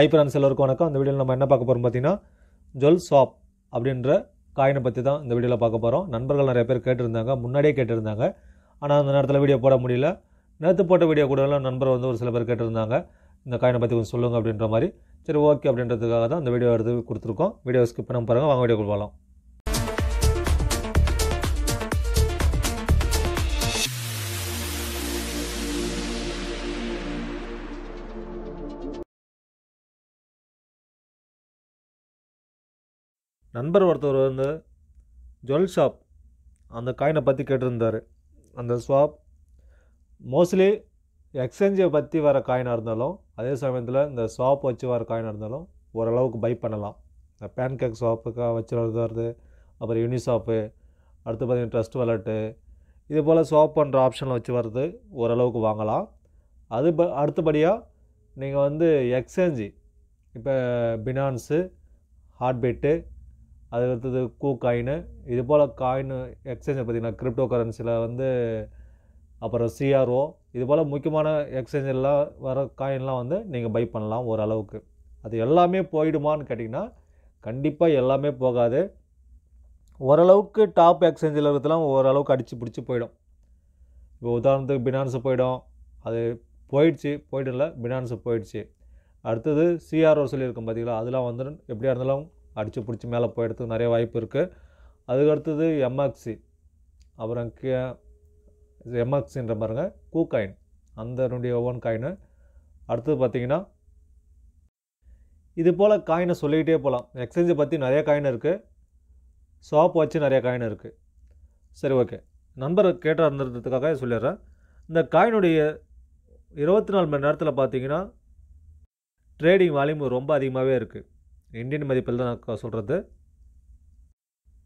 ஐ France எல்லோருக்கும் வணக்கம் இந்த வீடியோவில் நம்ம என்ன பார்க்க போகிறோம் பார்த்தீங்கன்னா ஜுவல் ஷாப் அப்படின்ற காயினை பற்றி தான் இந்த வீடியோவில் பார்க்க போகிறோம் நண்பர்கள் நிறைய பேர் கேட்டிருந்தாங்க முன்னாடியே கேட்டிருந்தாங்க ஆனால் அந்த நேரத்தில் வீடியோ போட முடியல நேற்று போட்ட வீடியோ கூட நண்பர் வந்து ஒரு சில பேர் கேட்டிருந்தாங்க இந்த காயினை பற்றி கொஞ்சம் சொல்லுங்கள் அப்படின்ற மாதிரி சரி ஓகே அப்படின்றதுக்காக தான் இந்த வீடியோ எடுத்து கொடுத்துருக்கோம் வீடியோ ஸ்கிப் பண்ண பாருங்கள் வாங்க வீடியோ போகலாம் நண்பர் ஒருத்தர் வந்து ஜுவல் ஷாப் அந்த காயினை பற்றி கேட்டிருந்தார் அந்த ஷாப் மோஸ்ட்லி எக்ஸ்சேஞ்சை பற்றி வர காயினாக இருந்தாலும் அதே சமயத்தில் இந்த ஷாப் வச்சு வர காயினாக இருந்தாலும் ஓரளவுக்கு பை பண்ணலாம் இந்த பேன் கேக் ஷாப்புக்காக வச்சு வருது அப்புறம் யூனிஷாப்பு அடுத்து பார்த்திங்கன்னா ட்ரஸ்ட் வாலெட்டு இது போல் ஷாப் பண்ணுற ஆப்ஷனில் வச்சு வர்றது ஓரளவுக்கு வாங்கலாம் அது ப அடுத்தபடியாக நீங்கள் வந்து எக்ஸ்சேஞ்சு இப்போ பினான்ஸு ஹார்ட்பீட்டு அது அடுத்தது கூ காயின் இது போல் காயின் எக்ஸ்சேஞ்சை பார்த்திங்கன்னா கிரிப்டோ கரன்சியில் வந்து அப்புறம் சிஆர்ஓ இது போல் முக்கியமான எக்ஸ்சேஞ்செல்லாம் வர காயின்லாம் வந்து நீங்கள் பை பண்ணலாம் ஓரளவுக்கு அது எல்லாமே போயிடுமான்னு கேட்டிங்கன்னா கண்டிப்பாக எல்லாமே போகாது ஓரளவுக்கு டாப் எக்ஸ்சேஞ்சில் இருக்கிறதுலாம் ஓரளவுக்கு அடித்து பிடிச்சி போயிடும் இப்போ உதாரணத்துக்கு பினான்ஸு போயிடும் அது போயிடுச்சு போய்டும்ல பினான்ஸு போயிடுச்சு அடுத்தது சிஆர்ஓ சொல்லியிருக்கோம் பார்த்தீங்களா அதெலாம் வந்து எப்படியா இருந்தாலும் அடித்து பிடிச்சி மேலே போயிடுறதுக்கு நிறைய வாய்ப்பு இருக்குது அதுக்கு அடுத்தது எம்ஆக்சி அப்புறம் கே எம்ஆக்சின்ற பாருங்க கூ காயின் அந்தனுடைய ஒவ்வொன் காயினு அடுத்தது பார்த்திங்கன்னா இது போல் காயினை சொல்லிக்கிட்டே போகலாம் எக்ஸ்சேஞ்சை பற்றி நிறைய காயின் இருக்குது ஷாப் வச்சு நிறைய காயின் இருக்குது சரி ஓகே நண்பர் கேட்டால் இருந்ததுக்காக சொல்லிடுறேன் இந்த காயினுடைய இருபத்தி நாலு மணி நேரத்தில் பார்த்தீங்கன்னா ட்ரேடிங் வால்யூம் ரொம்ப அதிகமாகவே இருக்குது இந்தியன் மதிப்பில் தான் நான் சொல்கிறது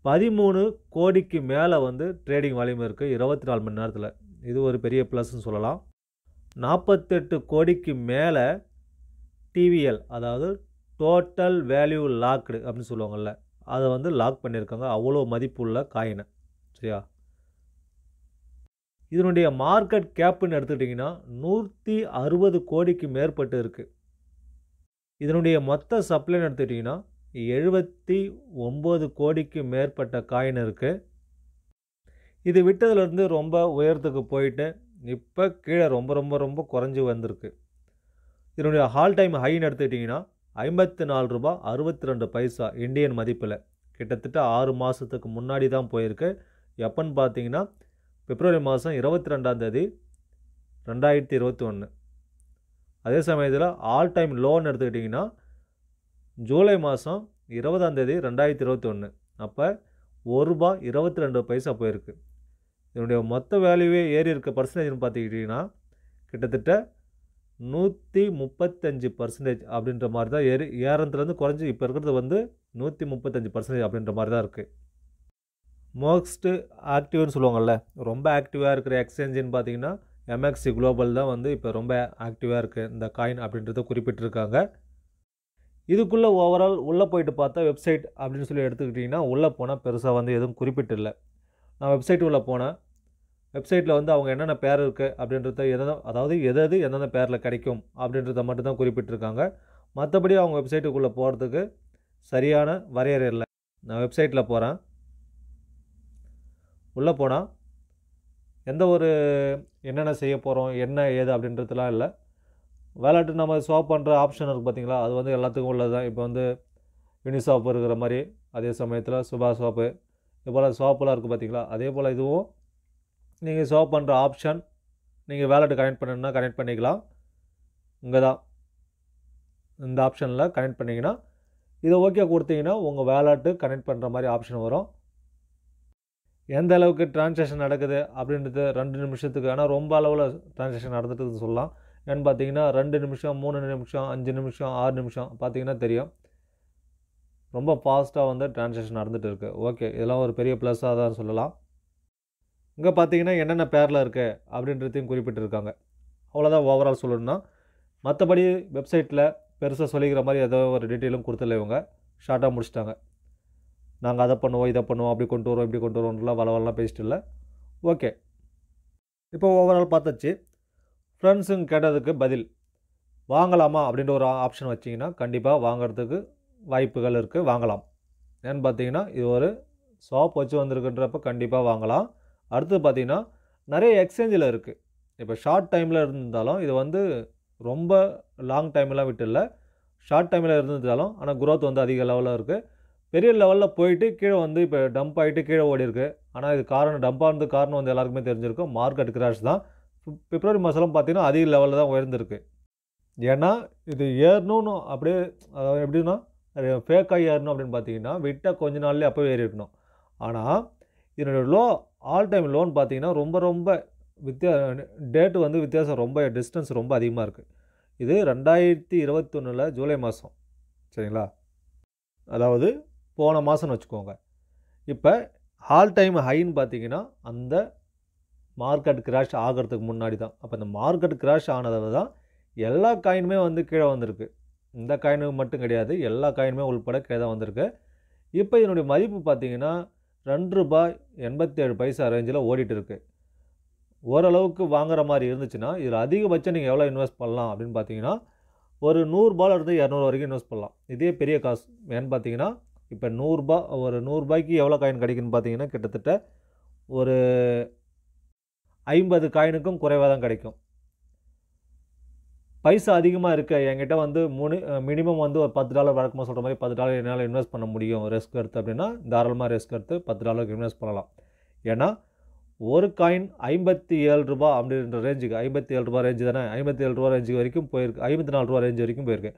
பதிமூணு கோடிக்கு மேலே வந்து ட்ரேடிங் வால்யூம் இருக்குது இருபத்தி நாலு மணி நேரத்தில் இது ஒரு பெரிய ப்ளஸ்ன்னு சொல்லலாம் நாற்பத்தெட்டு கோடிக்கு மேலே டிவிஎல் அதாவது டோட்டல் வேல்யூ லாக்டு அப்படின்னு சொல்லுவாங்கள்ல அதை வந்து லாக் பண்ணியிருக்காங்க அவ்வளோ மதிப்புள்ள காயினை சரியா இதனுடைய மார்க்கெட் கேப்புன்னு எடுத்துக்கிட்டிங்கன்னா நூற்றி அறுபது கோடிக்கு மேற்பட்டு இருக்குது இதனுடைய மொத்த சப்ளைன்னு எடுத்துக்கிட்டிங்கன்னா எழுபத்தி ஒம்பது கோடிக்கு மேற்பட்ட காயின் இருக்குது இது விட்டதுலேருந்து ரொம்ப உயரத்துக்கு போயிட்டு இப்போ கீழே ரொம்ப ரொம்ப ரொம்ப குறைஞ்சி வந்திருக்கு இதனுடைய ஹால் டைம் ஹைன்னு எடுத்துக்கிட்டிங்கன்னா ஐம்பத்தி நாலு ரூபா அறுபத்தி ரெண்டு பைசா இந்தியன் மதிப்பில் கிட்டத்தட்ட ஆறு மாதத்துக்கு முன்னாடி தான் போயிருக்கு எப்போன்னு பார்த்தீங்கன்னா பிப்ரவரி மாதம் இருபத்தி ரெண்டாந்தேதி ரெண்டாயிரத்தி இருபத்தி ஒன்று அதே சமயத்தில் ஆல் டைம் லோன்னு எடுத்துக்கிட்டிங்கன்னா ஜூலை மாதம் இருபதாம் தேதி ரெண்டாயிரத்தி ஒன்று அப்போ ஒரு ரூபா இருபத்தி ரெண்டு பைசா போயிருக்கு இதனுடைய மொத்த வேல்யூவே ஏறி இருக்க பர்சன்டேஜ்னு பார்த்துக்கிட்டிங்கன்னா கிட்டத்தட்ட நூற்றி முப்பத்தஞ்சு பர்சன்டேஜ் அப்படின்ற மாதிரி தான் ஏறி ஏறத்துலேருந்து குறைஞ்சி இப்போ இருக்கிறது வந்து நூற்றி முப்பத்தஞ்சு பர்சன்டேஜ் அப்படின்ற மாதிரி தான் இருக்குது மோஸ்ட்டு ஆக்டிவ்னு சொல்லுவாங்கள்ல ரொம்ப ஆக்டிவாக இருக்கிற எக்ஸ்சேஞ்சுன்னு பார்த்தீங்கன்னா எம்எக்ஸி குளோபல் தான் வந்து இப்போ ரொம்ப ஆக்டிவாக இருக்குது இந்த காயின் அப்படின்றத குறிப்பிட்டிருக்காங்க இதுக்குள்ளே ஓவரால் உள்ளே போயிட்டு பார்த்தா வெப்சைட் அப்படின்னு சொல்லி எடுத்துக்கிட்டிங்கன்னா உள்ளே போனால் பெருசாக வந்து எதுவும் குறிப்பிட்டு இல்லை நான் வெப்சைட் உள்ளே போனேன் வெப்சைட்டில் வந்து அவங்க என்னென்ன பேர் இருக்குது அப்படின்றத எதனா அதாவது எது எது எந்தெந்த பேரில் கிடைக்கும் அப்படின்றத மட்டும் தான் குறிப்பிட்டிருக்காங்க மற்றபடி அவங்க வெப்சைட்டுக்குள்ளே போகிறதுக்கு சரியான வரையறை இல்லை நான் வெப்சைட்டில் போகிறேன் உள்ளே போனால் எந்த ஒரு என்னென்ன செய்ய போகிறோம் என்ன ஏது அப்படின்றதுலாம் இல்லை வேலாட்டு நம்ம ஸ்வாப் பண்ணுற ஆப்ஷன் இருக்குது பார்த்திங்களா அது வந்து எல்லாத்துக்கும் உள்ளது தான் இப்போ வந்து யூனிசாப் இருக்கிற மாதிரி அதே சமயத்தில் சுபா ஷாப்பு இது போல் ஷாப்பெலாம் இருக்குது பார்த்திங்களா அதே போல் இதுவும் நீங்கள் ஷாப் பண்ணுற ஆப்ஷன் நீங்கள் வேலெட்டு கனெக்ட் பண்ணணுன்னா கனெக்ட் பண்ணிக்கலாம் இங்கே தான் இந்த ஆப்ஷனில் கனெக்ட் பண்ணிங்கன்னா இதை ஓகே கொடுத்தீங்கன்னா உங்கள் வேலெட்டு கனெக்ட் பண்ணுற மாதிரி ஆப்ஷன் வரும் எந்த அளவுக்கு டிரான்சாக்ஷன் நடக்குது அப்படின்றது ரெண்டு நிமிஷத்துக்கு ஆனால் ரொம்ப அளவில் டிரான்சாக்ஷன் நடந்துட்டு சொல்லலாம் ஏன்னு பார்த்தீங்கன்னா ரெண்டு நிமிஷம் மூணு நிமிஷம் அஞ்சு நிமிஷம் ஆறு நிமிஷம் பார்த்தீங்கன்னா தெரியும் ரொம்ப ஃபாஸ்ட்டாக வந்து டிரான்சாக்ஷன் நடந்துகிட்டு இருக்குது ஓகே இதெல்லாம் ஒரு பெரிய ப்ளஸ்ஸாக தான் சொல்லலாம் இங்கே பார்த்தீங்கன்னா என்னென்ன பேரில் இருக்குது அப்படின்றதையும் குறிப்பிட்டிருக்காங்க அவ்வளோதான் ஓவரால் சொல்லணும்னா மற்றபடி வெப்சைட்டில் பெருசாக சொல்லிக்கிற மாதிரி ஏதோ ஒரு டீட்டெயிலும் கொடுத்துல இவங்க ஷார்ட்டாக முடிச்சிட்டாங்க நாங்கள் அதை பண்ணுவோம் இதை பண்ணுவோம் அப்படி கொண்டு வருவோம் இப்படி கொண்டு வருவோம்லாம் வளவலாம் பேசிட்டு இல்லை ஓகே இப்போ ஓவரால் பார்த்தாச்சு ஃப்ரெண்ட்ஸுங்க கேட்டதுக்கு பதில் வாங்கலாமா அப்படின்ற ஒரு ஆப்ஷன் வச்சிங்கன்னா கண்டிப்பாக வாங்கிறதுக்கு வாய்ப்புகள் இருக்குது வாங்கலாம் ஏன்னு பார்த்தீங்கன்னா இது ஒரு ஷாப் வச்சு வந்திருக்குன்றப்ப கண்டிப்பாக வாங்கலாம் அடுத்து பார்த்திங்கன்னா நிறைய எக்ஸ்சேஞ்சில் இருக்குது இப்போ ஷார்ட் டைமில் இருந்தாலும் இது வந்து ரொம்ப லாங் டைம்லாம் விட்டு இல்லை ஷார்ட் டைமில் இருந்ததாலும் ஆனால் குரோத் வந்து அதிக லெவலில் இருக்குது பெரிய லெவலில் போயிட்டு கீழே வந்து இப்போ டம்ப் ஆகிட்டு கீழே ஓடி இருக்குது ஆனால் இது காரணம் ஆனது காரணம் வந்து எல்லாருக்குமே தெரிஞ்சிருக்கும் மார்க்கெட் கிராஷ் தான் பிப்ரவரி மாதம்லாம் பார்த்தீங்கன்னா அதிக லெவலில் தான் உயர்ந்திருக்கு ஏன்னா இது ஏறணும்னு அப்படியே அதாவது எப்படின்னா ஃபேக்காக ஏறணும் அப்படின்னு பார்த்தீங்கன்னா விட்டால் கொஞ்ச நாள்லேயே அப்போவே ஏறி இருக்கணும் ஆனால் இதனுடைய லோ ஆல் டைம் லோன் பார்த்தீங்கன்னா ரொம்ப ரொம்ப வித்தியா டேட்டு வந்து வித்தியாசம் ரொம்ப டிஸ்டன்ஸ் ரொம்ப அதிகமாக இருக்குது இது ரெண்டாயிரத்தி இருபத்தொன்னில் ஜூலை மாதம் சரிங்களா அதாவது போன மாதம்னு வச்சுக்கோங்க இப்போ ஆல் டைம் ஹைன்னு பார்த்தீங்கன்னா அந்த மார்க்கெட் கிராஷ் ஆகிறதுக்கு முன்னாடி தான் அப்போ இந்த மார்க்கெட் கிராஷ் ஆனதில் தான் எல்லா காயினுமே வந்து கீழே வந்திருக்கு இந்த காயினு மட்டும் கிடையாது எல்லா காயினுமே உள்பட கீழே தான் வந்திருக்கு இப்போ இதனுடைய மதிப்பு பார்த்திங்கன்னா ரெண்டு ரூபாய் எண்பத்தி ஏழு பைசா ரேஞ்சில் ஓடிட்டு இருக்குது ஓரளவுக்கு வாங்குற மாதிரி இருந்துச்சுன்னா இதில் அதிகபட்சம் நீங்கள் எவ்வளோ இன்வெஸ்ட் பண்ணலாம் அப்படின்னு பார்த்தீங்கன்னா ஒரு நூறுரூபாலேருந்து இரநூறு வரைக்கும் இன்வெஸ்ட் பண்ணலாம் இதே பெரிய காசு ஏன்னு பார்த்தீங்கன்னா இப்போ நூறுரூபா ஒரு நூறுரூபாய்க்கு எவ்வளோ காயின் கிடைக்குன்னு பார்த்தீங்கன்னா கிட்டத்தட்ட ஒரு ஐம்பது காயினுக்கும் குறைவாக தான் கிடைக்கும் பைசா அதிகமாக இருக்க என்கிட்ட வந்து மூணு மினிமம் வந்து ஒரு பத்து டாலர் வழக்கமாக சொல்கிற மாதிரி பத்து டாலர் என்னால் இன்வெஸ்ட் பண்ண முடியும் ரிஸ்க் எடுத்து அப்படின்னா தாராளமாக ரிஸ்க் எடுத்து பத்து டாலருக்கு இன்வெஸ்ட் பண்ணலாம் ஏன்னா ஒரு காயின் ஐம்பத்தி ஏழு ரூபா அப்படின்ற ரேஞ்சுக்கு ஐம்பத்தி ஏழு ரூபா ரேஞ்சு தானே ஐம்பத்தி ஏழு ரூபா ரேஞ்சு வரைக்கும் போயிருக்கு ஐம்பத்தி நாலு ரூபா ரேஞ்சு வரைக்கும் போயிருக்கு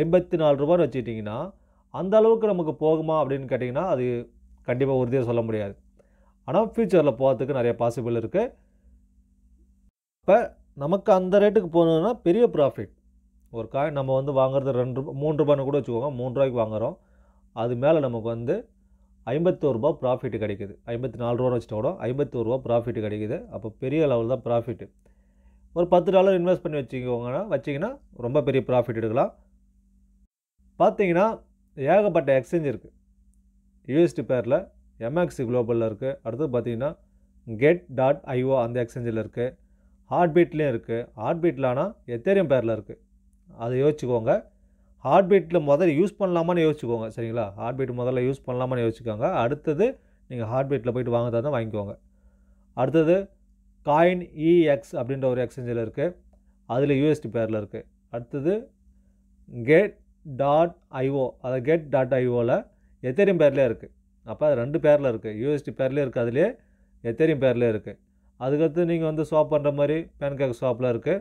ஐம்பத்தி நாலு ரூபான்னு வச்சுக்கிட்டிங்கன்னா அந்த அளவுக்கு நமக்கு போகுமா அப்படின்னு கேட்டிங்கன்னா அது கண்டிப்பாக உறுதியாக சொல்ல முடியாது ஆனால் ஃப்யூச்சரில் போகிறதுக்கு நிறைய பாசிபிள் இருக்குது இப்போ நமக்கு அந்த ரேட்டுக்கு போகணுன்னா பெரிய ப்ராஃபிட் ஒரு காய் நம்ம வந்து வாங்குறது ரெண்டு ரூபா மூணு ரூபான்னு கூட வச்சுக்கோங்க மூணு ரூபாய்க்கு வாங்குகிறோம் அது மேலே நமக்கு வந்து ஐம்பத்தோரு ரூபா ப்ராஃபிட் கிடைக்குது ஐம்பத்தி நாலு ரூபான்னு கூட ஐம்பத்தோரு ரூபா ப்ராஃபிட் கிடைக்குது அப்போ பெரிய லெவல் தான் ப்ராஃபிட்டு ஒரு பத்து டாலர் இன்வெஸ்ட் பண்ணி வச்சுக்கோங்கன்னா வச்சிங்கன்னா ரொம்ப பெரிய ப்ராஃபிட் எடுக்கலாம் பார்த்தீங்கன்னா ஏகப்பட்ட எக்ஸ்சேஞ்ச் இருக்குது யூஎஸ்டி பேரில் எம்எக்சி குளோபலில் இருக்குது அடுத்தது பார்த்திங்கன்னா கெட் டாட் ஐஓ அந்த எக்ஸ்சேஞ்சில் இருக்குது ஹார்ட் பீட்லேயும் இருக்குது ஹார்ட் பீட்டில் ஆனால் எத்தேரியம் பேரில் இருக்குது அதை யோசிச்சுக்கோங்க ஹார்ட் பீட்டில் முதல்ல யூஸ் பண்ணலாமான்னு யோசிச்சுக்கோங்க சரிங்களா ஹார்ட் பீட் முதல்ல யூஸ் பண்ணலாமான்னு யோசிச்சுக்கோங்க அடுத்தது நீங்கள் ஹார்ட் பீட்டில் போயிட்டு வாங்க தான் வாங்கிக்கோங்க அடுத்தது காயின் இஎக்ஸ் e அப்படின்ற ஒரு எக்ஸ்சேஞ்சில் இருக்குது அதில் யூஎஸ்டி பேரில் இருக்குது அடுத்தது கேட் டாட் ஐஓ அதை கெட் டாட் ஐஓவில் எத்தேரியம் பேர்லேயே இருக்குது அப்போ அது ரெண்டு பேரில் இருக்குது யூஎஸ்டி பேர்லேயே இருக்குது அதுலேயே எத்தேரியம் பேர்லேயே இருக்குது அதுக்கடுத்து நீங்கள் வந்து ஸ்வாப் பண்ணுற மாதிரி பேன் கேக் ஷாப்பில் இருக்குது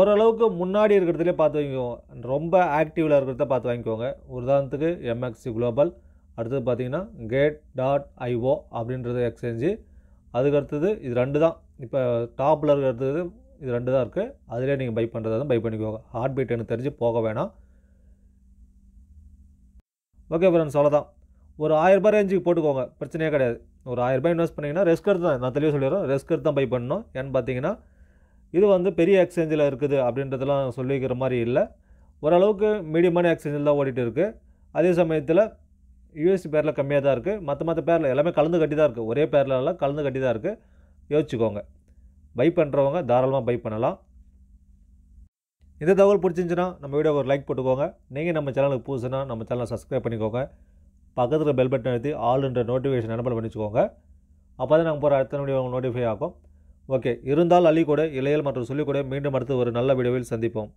ஓரளவுக்கு முன்னாடி இருக்கிறதுலே பார்த்து வாங்கிக்கோங்க ரொம்ப ஆக்டிவில் இருக்கிறத பார்த்து வாங்கிக்கோங்க உதாரணத்துக்கு எம்எக்சி குளோபல் அடுத்தது பார்த்தீங்கன்னா கேட் டாட் ஐஓ அப்படின்றது எக்ஸ்சேஞ்சு அதுக்கடுத்தது இது ரெண்டு தான் இப்போ டாப்பில் இருக்கிறது இது ரெண்டு தான் இருக்குது அதிலே நீங்கள் பை பண்ணுறதா தான் பை பண்ணிக்கோங்க ஹார்ட் பீட் எனக்கு தெரிஞ்சு போக வேணாம் ஓகே ஃப்ரெண்ட்ஸ் அவ்வளோதான் ஒரு ஆயிரரூபா ரேஞ்சுக்கு போட்டுக்கோங்க பிரச்சனையே கிடையாது ஒரு ஆயிரரூபா இன்வெஸ்ட் பண்ணிங்கன்னா ரிஸ்க் எடுத்து தான் நான் தெளிவாக சொல்லிடுறேன் ரிஸ்க் எடுத்து தான் பை பண்ணணும் ஏன்னு பார்த்தீங்கன்னா இது வந்து பெரிய எக்ஸ்சேஞ்சில் இருக்குது அப்படின்றதெல்லாம் சொல்லிக்கிற மாதிரி இல்லை ஓரளவுக்கு மீடியமான எக்ஸ்சேஞ்சில் தான் ஓடிட்டு இருக்குது அதே சமயத்தில் யூஎஸ்சி பேரில் கம்மியாக தான் இருக்குது மற்ற மற்ற பேரில் எல்லாமே கலந்து கட்டி தான் இருக்குது ஒரே பேரில் எல்லாம் கலந்து கட்டி தான் இருக்குது யோசிச்சுக்கோங்க பை பண்ணுறவங்க தாராளமாக பை பண்ணலாம் இந்த தகவல் பிடிச்சிருந்துச்சுன்னா நம்ம வீடியோ ஒரு லைக் போட்டுக்கோங்க நீங்கள் நம்ம சேனலுக்கு புதுசுனா நம்ம சேனலை சப்ஸ்கிரைப் பண்ணிக்கோங்க பக்கத்தில் பெல் பட்டன் எடுத்து ஆளுன்ற நோட்டிஃபிகேஷன் அனுப்பல் பண்ணிச்சுக்கோங்க அப்போ தான் நாங்கள் போகிற அடுத்த வீடியோ நோட்டிஃபை ஆகும் ஓகே இருந்தால் அள்ளி கூட இளையல் மற்றும் சொல்லிக்கூட மீண்டும் அடுத்து ஒரு நல்ல வீடியோவில் சந்திப்போம்